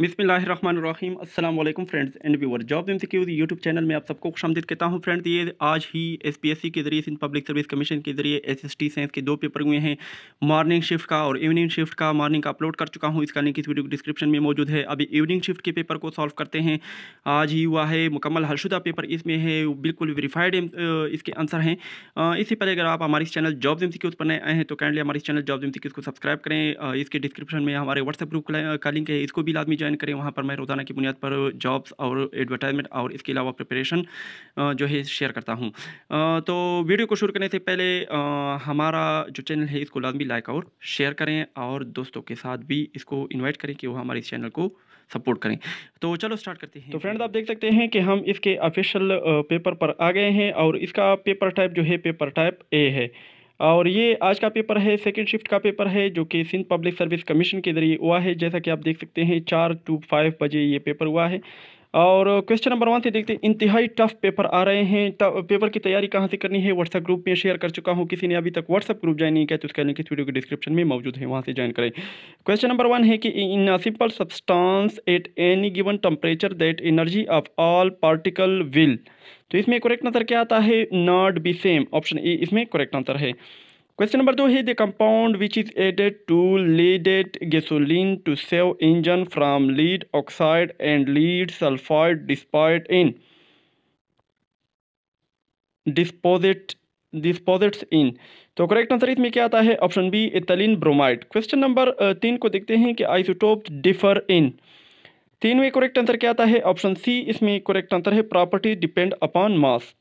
बिसमीम अल्लाम friends and viewer job in secure YouTube channel में आप सबको खुश आमदीद कहता हूं फ्रेंड्स ये आज ही एस पी एस सी के ज़रिए सिंध पब्लिक सर्विस कमीशन के ज़रिए एस एस टी साइंस के दो पेपर हुए हैं मॉर्निंग शिफ्ट का और इवनिंग शिफ्ट का मॉर्निंग का अपलोड कर चुका हूँ इसका लिंक इस वीडियो डिस्क्रिप्शन में मौजूद है अभी इवनिंग शिफ्ट के पेपर को सॉल्व करते हैं आज ही हुआ है मुकम्मल हलशुदा पेपर इसमें है बिल्कुल वेरीफाइड इसके आंसर हैं इससे पहले अगर आप हमारे चैनल जॉब इन सिक्योर पर नए आए हैं तो काइंडली हमारे चैनल जॉब इन सिक्योर को सब्सक्राइब करें इसके डिस्क्रिप्शन में हमारे व्हाट्सएप ग्रुप का लिंक है इसको भी लाजमी ज्वाइन करें वहाँ पर मैं रोज़ाना की बुनियाद पर जॉब्स और एडवर्टाइजमेंट और इसके अलावा प्रिपरेशन जो है शेयर करता हूँ तो वीडियो को शुरू करने से पहले हमारा जो चैनल है इसको लाजमी लाइक और शेयर करें और दोस्तों के साथ भी इसको इन्वाइट करें कि वो हमारे इस चैनल को सपोर्ट करें तो चलो स्टार्ट करते हैं तो फ्रेंड्स आप देख सकते हैं कि हम इसके ऑफिशियल पेपर पर आ गए हैं और इसका पेपर टाइप जो है पेपर टाइप ए है और ये आज का पेपर है सेकेंड शिफ्ट का पेपर है जो कि सिंध पब्लिक सर्विस कमीशन के जरिए हुआ है जैसा कि आप देख सकते हैं चार टू फाइव बजे ये पेपर हुआ है और क्वेश्चन नंबर वन से देखते हैं इंतहाई टफ पेपर आ रहे हैं पेपर की तैयारी कहाँ से करनी है व्हाट्सएप ग्रुप में शेयर कर चुका हूँ किसी ने अभी तक व्हाट्सएप ग्रुप ज्वाइन नहीं किया तो उसका लिंक इस वीडियो के डिस्क्रिप्शन में मौजूद है वहाँ से ज्वाइन करें क्वेश्चन नंबर वन है कि in simple substance at any given temperature that energy of all particle will तो इसमें करेक्ट आंसर क्या आता है not be same option A इसमें करेक्ट आंसर है क्वेश्चन नंबर दो is the compound which is added to leaded gasoline to save engine from lead oxide and lead sulphide despite in deposit deposits in तो correct answer इसमें क्या आता है option B ethylene bromide question number तीन को देखते हैं कि आइसोटोप डिफर इन तीन में करेक्ट आंसर क्या आता है ऑप्शन सी इसमें करेक्ट आंसर है property depend upon mass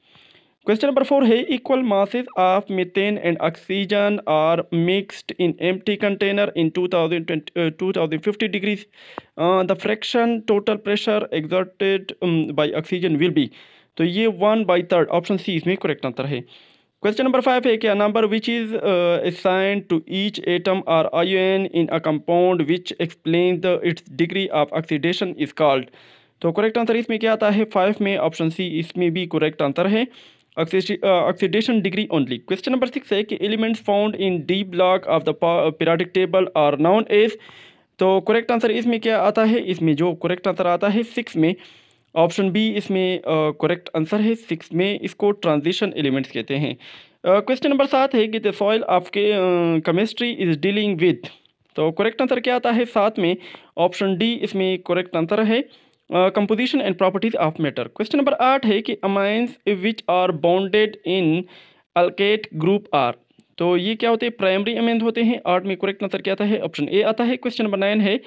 question number four है equal masses of methane and oxygen are mixed in empty container in fifty degrees the fraction total pressure exerted by oxygen will be तो ये one by third option C इसमें correct answer है question number five है क्या number which is assigned to each atom or an in a compound which explain the it's degree of oxidation is called तो correct answer इसमें क्या आता है five में ऑप्शन सी इसमें भी करेक्ट आंसर है oxidation degree only question number six है कि elements found in D block of the periodic table are known as तो करेक्ट आंसर इसमें क्या आता है इसमें जो करेक्ट आंसर आता है सिक्स में ऑप्शन बी इसमें करेक्ट uh, आंसर है सिक्स में इसको ट्रांजिशन एलिमेंट्स कहते हैं क्वेश्चन uh, नंबर सात है कि द सॉइल ऑफ के केमिस्ट्री इज़ डीलिंग विद तो करेक्ट आंसर क्या आता है सात में ऑप्शन डी इसमें करेक्ट आंसर है composition and properties of matter question number आठ है कि amines which are bounded in अल्केट ग्रुप आर तो ये क्या होते हैं प्राइमरी अमेंड होते हैं आठ में करेक्ट आंसर क्या आता है ऑप्शन ए आता है क्वेश्चन नंबर नाइन है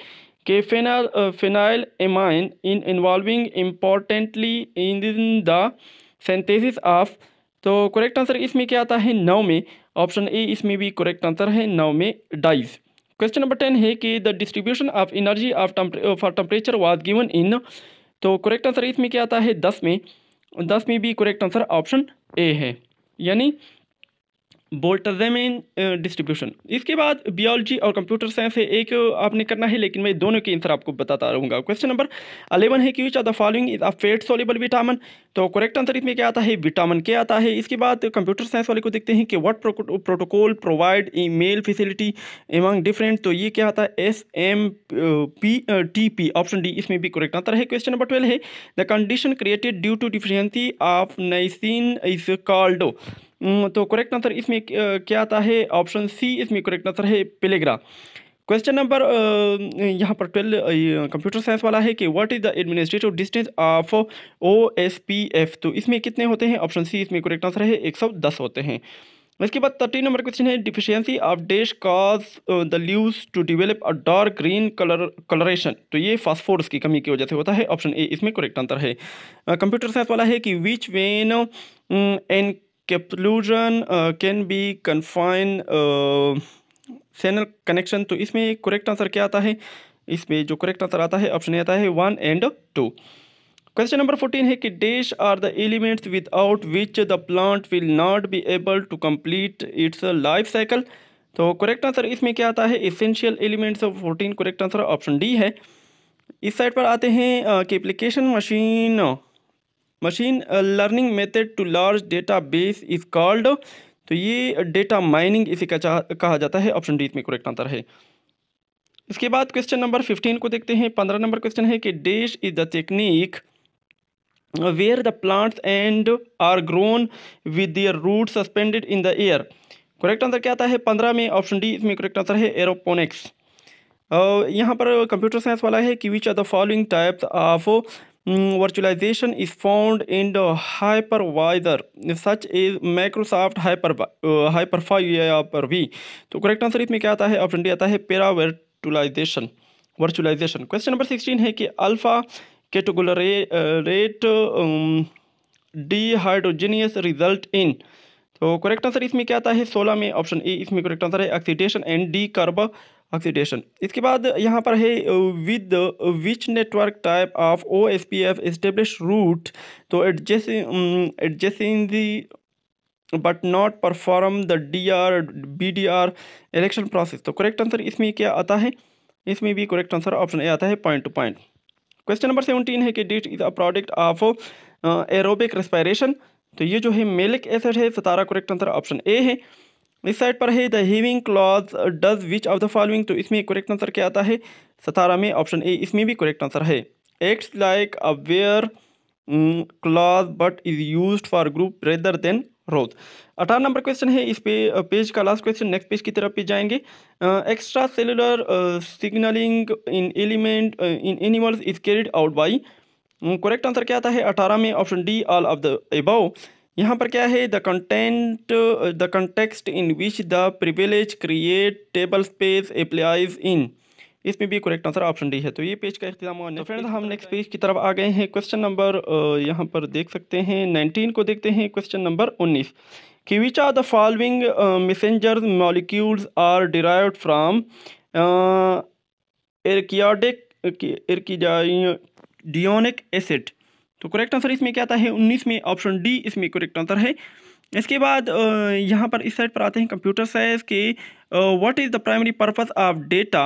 कि phenol phenyl amine in involving importantly in the synthesis of तो करेक्ट आंसर इसमें क्या आता है नौ में ऑप्शन ए इसमें भी करेक्ट आंसर है नौ में डाइज़ क्वेश्चन नंबर टेन है कि the distribution of energy of for temperature was given in तो करेक्ट आंसर इसमें क्या आता है दस में दस में भी करेक्ट आंसर ऑप्शन ए है यानी बोल्टजमेन डिस्ट्रीब्यूशन इसके बाद बियोलॉजी और कंप्यूटर साइंस है एक आपने करना है लेकिन मैं दोनों के आंसर आपको बताता रहूँगा क्वेश्चन नंबर अलेवन है कि which are the following is a fat soluble vitamin तो करेक्ट आंसर इसमें क्या आता है विटामिन के आता है इसके बाद कंप्यूटर साइंस वाले को देखते हैं कि what protocol provide email facility among different तो ये क्या आता है S M P T P option D इसमें भी करेक्ट आंसर है क्वेश्चन नंबर ट्वेल्व है the condition created due to deficiency of niacin is called Mm, तो करेक्ट आंसर इसमें क्या आता है ऑप्शन सी इसमें करेक्ट आंसर है पेलेग्रा क्वेश्चन नंबर यहाँ पर ट्वेल्व कंप्यूटर साइंस वाला है कि what is the administrative distance of O S P F तो इसमें कितने होते हैं ऑप्शन सी इसमें करेक्ट आंसर है एक सौ दस होते हैं इसके बाद थर्टीन नंबर क्वेश्चन है deficiency of dash cause the leaves to develop a dark green colour colouration तो ये फास्फोरस की कमी की वजह से होता है ऑप्शन ए इसमें करेक्ट आंसर है कंप्यूटर साइंस वाला है कि विच वेन encapsulation can be confine serial connection तो इसमें करेक्ट आंसर क्या आता है इसमें जो करेक्ट आंसर आता है ऑप्शन आता है one and two question number fourteen है कि dash are the elements without which the plant will not be able to complete its life cycle तो करेक्ट आंसर इसमें क्या आता है essential elements of fourteen correct answer option D है इस side पर आते हैं uh, कि application machine machine learning method to large data base is called तो ये डेटा माइनिंग इसे कहा जाता है ऑप्शन डी इसमें करेक्ट आंसर है इसके बाद क्वेश्चन नंबर फिफ्टीन को देखते हैं पंद्रह नंबर क्वेश्चन है कि dash is the technique where the plants and are grown with their root suspended in the air correct answer क्या आता है पंद्रह में ऑप्शन डी इसमें करेक्ट आंसर है एरोपोनिक्स यहाँ पर कंप्यूटर साइंस वाला है कि which are the following types of Hmm, virtualization is found in the hypervisor such as Microsoft Hyper uh, या Hyper-V तो करेक्ट आंसर इसमें क्या आता है ऑप्शन डी आता है para virtualization virtualization question number sixteen है कि alpha D hydrogenase result in तो करेक्ट आंसर इसमें क्या आता है सोलह में ऑप्शन ए इसमें करेक्ट आंसर है oxidation and decarboxylation इसके बाद यहाँ पर है with which network type of O S P F establish route तो adjacency but not perform the D R B D R election process तो correct answer इसमें क्या आता है इसमें भी करेक्ट आंसर ऑप्शन ए आता है point to point question number seventeen है कि डिट is a product of aerobic respiration तो ये जो है मेलिक एसिड है सतारा करेक्ट आंसर ऑप्शन ए है इस साइड पर है the having clause does which of the following तो इसमें करेक्ट आंसर क्या आता है सतारह में ऑप्शन ए इसमें भी करेक्ट आंसर है acts like a where clause but is use for group rather than rows अठारह नंबर क्वेश्चन है इस पे पेज का लास्ट क्वेश्चन नेक्स्ट पेज की तरफ पे जाएंगे extra cellular signalling in element in animals is carried out by correct answer क्या आता है अठारह में option D all of the above यहाँ पर क्या है the content the context in which the privilege create table space applies in इसमें भी करेक्ट आंसर ऑप्शन डी है तो ये पेज का अख्ताम तो फ्रेंड हम नेक्स्ट पेज की तरफ आ गए हैं क्वेश्चन नंबर यहाँ पर देख सकते हैं नाइनटीन को देखते हैं क्वेश्चन नंबर उन्नीस कि which are the following messenger molecules are derive from arachidonic arachidonic acid तो करेक्ट आंसर इसमें क्या आता है उन्नीस में ऑप्शन डी इसमें करेक्ट आंसर है इसके बाद यहाँ पर इस साइड पर आते हैं कंप्यूटर साइंस के what is the primary purpose of data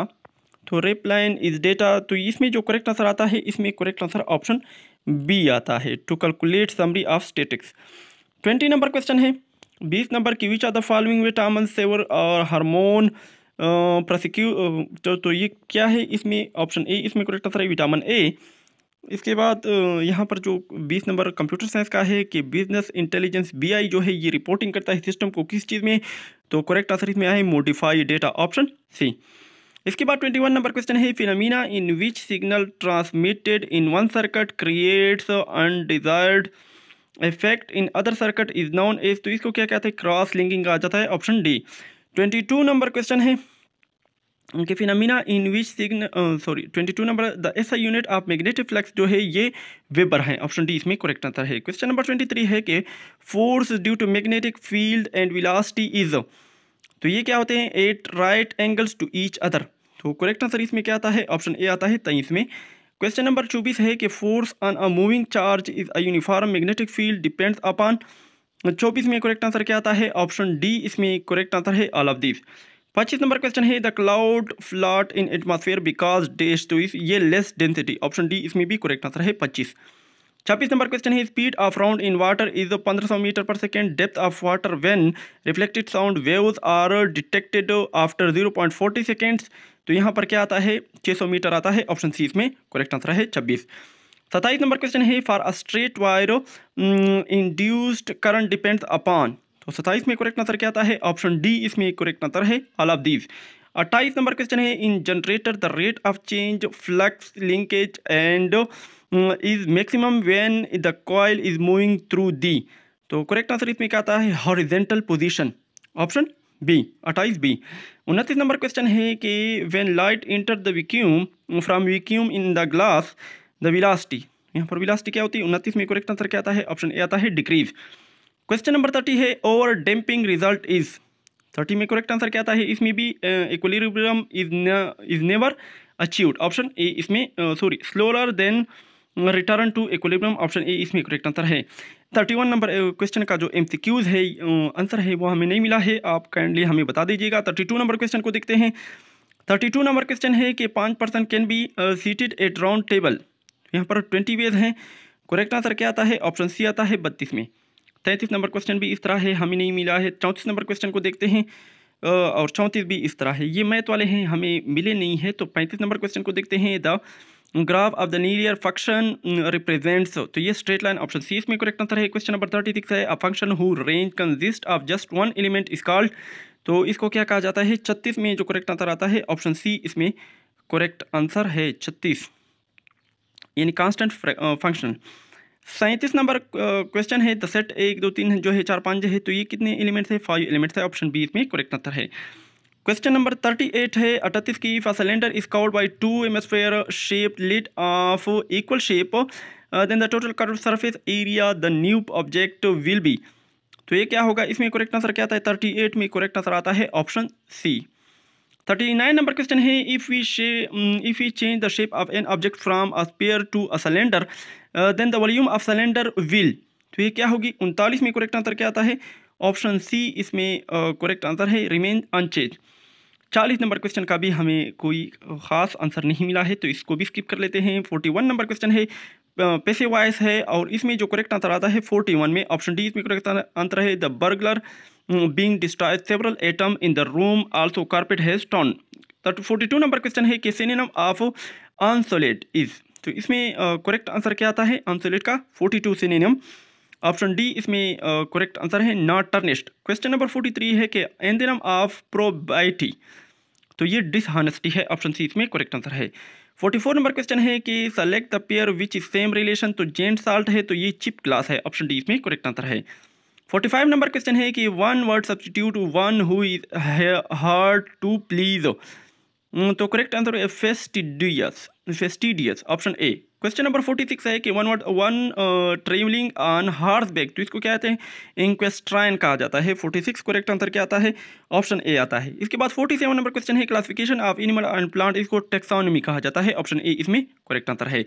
तो रेप लाइन इज डेटा तो इसमें जो करेक्ट आंसर आता है इसमें करेक्ट आंसर ऑप्शन बी आता है to calculate summary of statics twenty number question है बीस नंबर की which are the following vitamin सेवर और हारमोन प्रसिक्यू तो, तो ये क्या है इसमें ऑप्शन ए इसमें करेक्ट आंसर है विटामिन ए इसके बाद यहाँ पर जो बीस नंबर कंप्यूटर साइंस का है कि बिजनेस इंटेलिजेंस बीआई जो है ये रिपोर्टिंग करता है सिस्टम को किस चीज़ में तो करेक्ट आंसर इसमें आए मोडिफाई डेटा ऑप्शन सी इसके बाद ट्वेंटी वन नंबर क्वेश्चन है phenomena in which signal transmitted in one circuit creates undesired effect in other circuit is known as तो इसको क्या कहते हैं क्रॉस लिंकिंग आ जाता है option D twenty two number question है के phenomena in which sign sorry twenty two number the S I unit of magnetic flux जो है ये वेबर है ऑप्शन डी इसमें करेक्ट आंसर है क्वेश्चन नंबर ट्वेंटी थ्री है कि force due to magnetic field and velocity is तो ये क्या होते हैं at right angles to each other तो करेक्ट आंसर इसमें क्या आता है ऑप्शन ए आता है तेईस में क्वेश्चन नंबर चौबीस है कि force on a moving charge is a uniform magnetic field depends upon चौबीस में करेक्ट आंसर क्या आता है ऑप्शन डी इसमें करेक्ट आंसर है ऑल ऑफ दीज पच्चीस नंबर क्वेश्चन है the cloud float in atmosphere because dense to is ये लेस डेंसिटी ऑप्शन डी इसमें भी करेक्ट आंसर है पच्चीस छब्बीस नंबर क्वेश्चन है speed of round in water is पंद्रह सौ मीटर पर second depth of water when reflected sound waves are detected after zero point forty seconds तो यहाँ पर क्या आता है छः सौ मीटर आता है ऑप्शन सी इसमें करेक्ट आंसर है छब्बीस सत्ताईस नंबर क्वेश्चन है for a straight wire induced current depends upon तो सत्ताईस में करेक्ट आंसर क्या आता है ऑप्शन डी इसमें करेक्ट आंसर है ऑल ऑफ दीज अट्ठाईस नंबर क्वेश्चन है in generator the rate of change flux linkage and is maximum when the coil is moving through the तो करेक्ट आंसर इसमें क्या आता है हॉरिजेंटल पोजीशन ऑप्शन बी अट्ठाईस B उनतीस नंबर क्वेश्चन है कि when light enter the vacuum from vacuum in the glass the velocity यहाँ पर विलास्टी क्या होती है उनतीस में करेक्ट आंसर क्या आता है ऑप्शन ए आता है डिक्रीज़ क्वेश्चन नंबर थर्टी है over damping result is thirty में करेक्ट आंसर क्या आता है इसमें भी equilibrium is is never achieved option A इसमें sorry slower than return to equilibrium option A इसमें करेक्ट आंसर है थर्टी वन नंबर क्वेश्चन का जो एम है आंसर है वो हमें नहीं मिला है आप काइंडली हमें बता दीजिएगा थर्टी टू नंबर क्वेश्चन को देखते हैं थर्टी टू नंबर क्वेश्चन है कि पाँच person can be seated at round table यहाँ पर ट्वेंटी वेज हैं करेक्ट आंसर क्या आता है ऑप्शन सी आता है बत्तीस में तैंतीस नंबर क्वेश्चन भी इस तरह है हमें नहीं मिला है चौंतीस नंबर क्वेश्चन को देखते हैं और चौंतीस भी इस तरह है ये मैथ वाले हैं हमें मिले नहीं है तो पैंतीस नंबर क्वेश्चन को देखते हैं the graph of the linear function represents तो ये स्ट्रेट लाइन ऑप्शन सी इसमें करेक्ट आंसर है क्वेश्चन नंबर थर्टी सिक्स है a function who range consist of just one element is called तो इसको क्या कहा जाता है छत्तीस में जो करेक्ट आंसर आता है ऑप्शन सी इसमें करेक्ट आंसर है छत्तीस यानी कांस्टेंट फंक्शन सैंतीस नंबर क्वेश्चन है द सेट एक दो तीन जो है चार पाँच है तो ये कितने एलिमेंट्स है फाइव एलिमेंट्स है ऑप्शन बी इसमें करेक्ट आंसर है क्वेश्चन नंबर थर्टी एट है अड़तीस की if cylinder is covered by two hemisphere shape lid of equal shape then the total curve surface area the new object will be तो ये क्या होगा इसमें करेक्ट आंसर क्या आता है थर्टी एट में करेक्ट आंसर आता है option C thirty nine number question है if we say if we change the shape of an object from a pair to a cylinder then the volume of cylinder will तो ये क्या होगी उनतालीस में correct answer क्या आता है ऑप्शन सी इसमें करेक्ट uh, आंसर है रिमेन अनचेंज चालीस नंबर क्वेश्चन का भी हमें कोई ख़ास आंसर नहीं मिला है तो इसको भी स्किप कर लेते हैं फोर्टी वन नंबर क्वेश्चन है पैसे uh, वाइस है और इसमें जो करेक्ट आंसर आता है फोर्टी वन में ऑप्शन डी इसमें करेक्ट आंसर है the burglar Mm, being destroyed several items in the room also carpet has torn तो फोर्टी टू नंबर क्वेश्चन है कि सेनिनम ऑफ आंसोलेट इज तो इसमें करेक्ट uh, आंसर क्या आता है आंसोलेट का forty two synonym option D इसमें करेक्ट uh, आंसर है not tarnished question number forty three है कि एंथेनम ऑफ प्रोबाइटी तो ये डिसहानेस्टी है ऑप्शन सी इसमें करेक्ट आंसर है फोर्टी फोर नंबर क्वेश्चन है कि select the pair which is same relation तो जेंट साल्ट है तो ये चिप क्लास है ऑप्शन डी इसमें करेक्ट आंसर है फोर्टी फाइव नंबर क्वेश्चन है कि one word substitute one who hard to please तो करेक्ट आंसर है fastidious fastidious option A question number forty six है कि one word one travelling on horse bag तो इसको क्या कहते हैं इंक्वेस्ट्राइन कहा जाता है फोर्टी सिक्स करेक्ट आंसर क्या आता है ऑप्शन ए आता है इसके बाद फोर्टी सेवन नंबर क्वेश्चन है classification of animal and plant इसको टेक्सोनमी कहा जाता है ऑप्शन ए इसमें करेक्ट आंसर है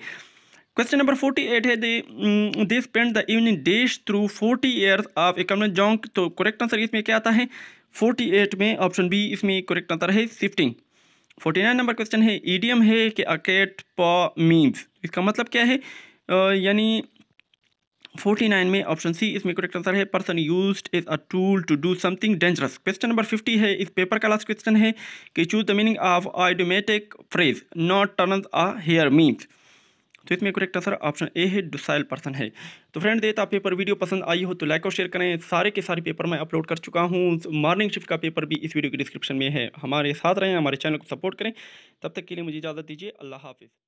क्वेश्चन नंबर फोर्टी एट है they spend the evening the through forty years 40 years of तो करेक्ट आंसर इसमें क्या आता है फोर्टी एट में ऑप्शन बी इसमें करेक्ट आंसर है shifting forty nine number question है ईडीएम है कि अकेट पॉ मीन्स इसका मतलब क्या है यानी फोर्टी नाइन में ऑप्शन सी इसमें करेक्ट आंसर है person use is a tool to do something dangerous question number fifty है इस पेपर का लास्ट क्वेश्चन है कि choose the meaning of idiomatic phrase not turn a hair means तो इसमें करेक्ट आंसर ऑप्शन ए है docile person है तो फ्रेंड देता तो आप पेपर वीडियो पसंद आई हो तो लाइक और शेयर करें सारे के सारे पेपर मैं अपलोड कर चुका हूँ मॉर्निंग शिफ्ट का पेपर भी इस वीडियो के डिस्क्रिप्शन में है हमारे साथ रहें हमारे चैनल को सपोर्ट करें तब तक के लिए मुझे इजाज़त दीजिए अल्लाह हाफिज़